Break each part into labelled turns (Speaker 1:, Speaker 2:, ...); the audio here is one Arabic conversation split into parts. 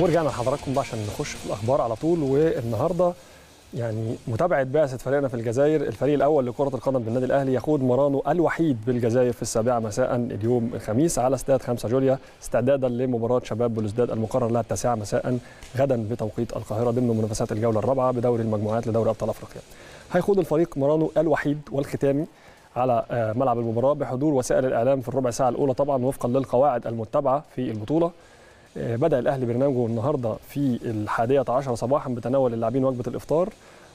Speaker 1: ورجعنا لحضراتكم بقى عشان نخش في الاخبار على طول والنهارده يعني متابعه بعثه فريقنا في الجزائر الفريق الاول لكره القدم بالنادي الاهلي يخوض مرانه الوحيد بالجزائر في السابعه مساء اليوم الخميس على استاد 5 جوليا استعدادا لمباراه شباب بلوزداد المقرر لها التاسعه مساء غدا بتوقيت القاهره ضمن منافسات الجوله الرابعه بدوري المجموعات لدوري ابطال افريقيا. هيخوض الفريق مرانه الوحيد والختامي على آه، ملعب المباراه بحضور وسائل الاعلام في الربع ساعه الاولى طبعا وفقا للقواعد المتبعه في البطوله. آه، بدأ الأهلي برنامجه النهاردة في الحادية عشر صباحا بتناول اللاعبين وجبة الإفطار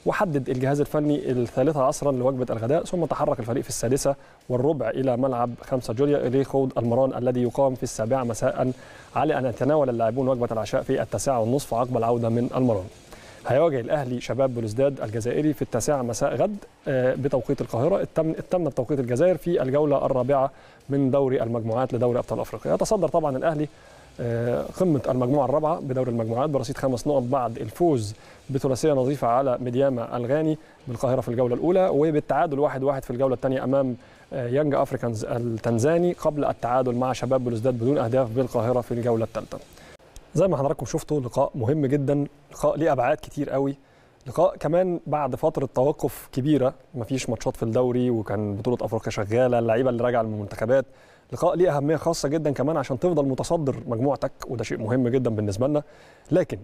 Speaker 1: وحدد الجهاز الفني الثالثة عصرا لوجبة الغداء ثم تحرك الفريق في السادسة والربع إلى ملعب خمسة جوليا لخوض المران الذي يقام في السابعة مساء على أن يتناول اللاعبون وجبة العشاء في التاسعة والنصف عقب العودة من المران هيواجه الاهلي شباب بلوزداد الجزائري في التاسعة مساء غد آه، بتوقيت القاهره تم التوقيت الجزائر في الجوله الرابعه من دوري المجموعات لدوري ابطال افريقيا يتصدر طبعا الاهلي آه، قمة المجموعة الرابعة بدور المجموعات برصيد خمس نقط بعد الفوز بثلاثية نظيفة على ميدياما الغاني بالقاهرة في الجولة الأولى وبالتعادل واحد واحد في الجولة الثانية أمام يانج آه، أفريكانز التنزاني قبل التعادل مع شباب بلوزداد بدون أهداف بالقاهرة في الجولة الثالثة زي ما حضراتكم شفتوا لقاء مهم جدا لقاء ليه أبعاد كتير قوي لقاء كمان بعد فتره توقف كبيره مفيش ماتشات في الدوري وكان بطوله افريقيا شغاله اللعيبه اللي راجعه من المنتخبات لقاء ليه اهميه خاصه جدا كمان عشان تفضل متصدر مجموعتك وده شيء مهم جدا بالنسبه لنا لكن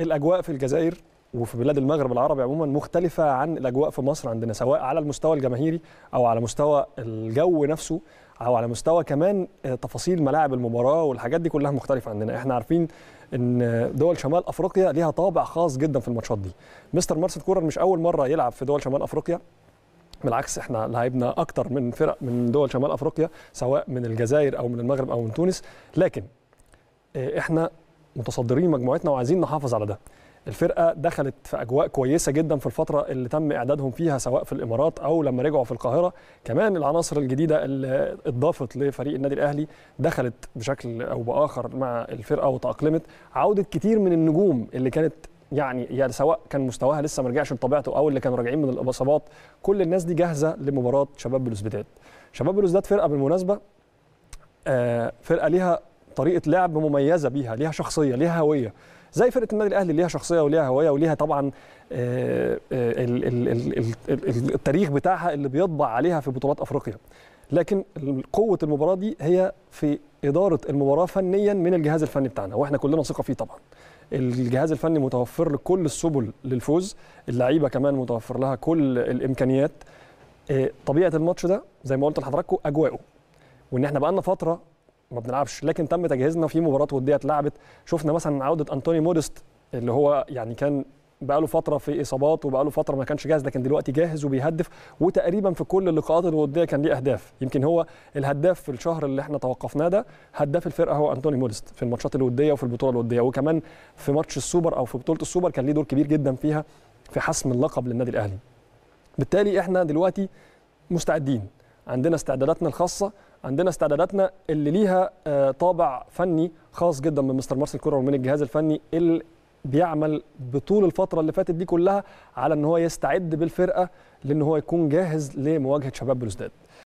Speaker 1: الاجواء في الجزائر وفي بلاد المغرب العربي عموما مختلفة عن الأجواء في مصر عندنا سواء على المستوى الجماهيري أو على مستوى الجو نفسه أو على مستوى كمان تفاصيل ملاعب المباراة والحاجات دي كلها مختلفة عندنا إحنا عارفين إن دول شمال أفريقيا ليها طابع خاص جدا في الماتشات دي مستر مارسيل كورر مش أول مرة يلعب في دول شمال أفريقيا بالعكس احنا لعبنا اكتر من فرق من دول شمال افريقيا سواء من الجزائر او من المغرب او من تونس لكن آه، احنا متصدرين مجموعتنا وعايزين نحافظ على ده الفرقه دخلت في اجواء كويسه جدا في الفتره اللي تم اعدادهم فيها سواء في الامارات او لما رجعوا في القاهره كمان العناصر الجديده اللي اتضافت لفريق النادي الاهلي دخلت بشكل او باخر مع الفرقه وتاقلمت عوده كتير من النجوم اللي كانت يعني يا يعني سواء كان مستواها لسه ما رجعش لطبيعته او اللي كانوا راجعين من الاصابات كل الناس دي جاهزه لمباراه شباب بلوزداد شباب بلوزداد فرقه بالمناسبه آه فرقه ليها طريقه لعب مميزه بيها ليها شخصيه ليها هويه زي فرقه النادي الاهلي ليها شخصيه وليها هويه وليها طبعا آه، آه، التاريخ بتاعها اللي بيطبع عليها في بطولات افريقيا لكن قوه المباراه دي هي في اداره المباراه فنيا من الجهاز الفني بتاعنا واحنا كلنا ثقه فيه طبعا الجهاز الفني متوفر لكل السبل للفوز اللعيبه كمان متوفر لها كل الامكانيات آه، طبيعه الماتش ده زي ما قلت لحضراتكم اجواءه وان احنا بقالنا فتره ما بنلعبش لكن تم تجهيزنا في مباراه وديه اتلعبت شفنا مثلا عوده انطوني مودست اللي هو يعني كان بقى له فتره في اصابات وبقى له فتره ما كانش جاهز لكن دلوقتي جاهز وبيهدف وتقريبا في كل اللقاءات الوديه كان ليه اهداف يمكن هو الهداف في الشهر اللي احنا توقفناه ده هداف الفرقه هو انتوني مودست في الماتشات الوديه وفي البطوله الوديه وكمان في ماتش السوبر او في بطوله السوبر كان ليه دور كبير جدا فيها في حسم اللقب للنادي الاهلي بالتالي احنا دلوقتي مستعدين عندنا استعداداتنا الخاصه عندنا استعداداتنا اللي ليها آه، طابع فني خاص جدا من مستر مارسيل كولر ومن الجهاز الفني بيعمل بطول الفتره اللي فاتت دي كلها على ان هو يستعد بالفرقه لان هو يكون جاهز لمواجهه شباب بلوزداد